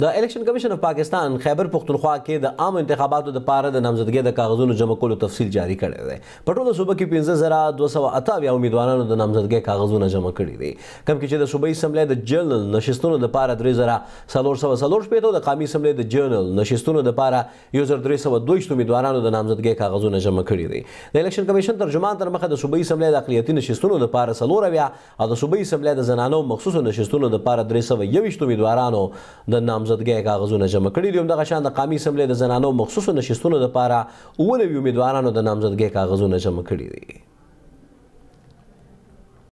د الیکشن کمیشن اف پاکستان خیبر پختونخوا کې د عام انتخاباتو لپاره د نامزدګۍ د کاغذونو جمع کولو تفصیل جاری کړی دی په ټوله صوبه کې 15258 امیدوارانو د نامزدګۍ کاغذونه جمع کړي دي کم کې چې د صوبې اسمبلی د جنرال نشستونو لپاره 3440 پیټو د قومي اسمبلی د جنرال نشستونو لپاره 1322 امیدوارانو د نامزدګۍ کاغذونه جمع کړي دي د الیکشن کمیشن ترجمان تر مخه د صوبې اسمبلی د اقلیتي نشستونو لپاره 340 او د صوبې اسمبلی د زنانو مخصوصو نشستونو لپاره 321 امیدوارانو د نامزدګۍ نامزدګۍ کاغذونه جمع کړي دي هم دغه شان د قامي اسمبلی د زنانو مخصوصو نشستونو لپاره اووه نوي امیدوارانو د نامزدګۍ کاغذونه جمع کړي دي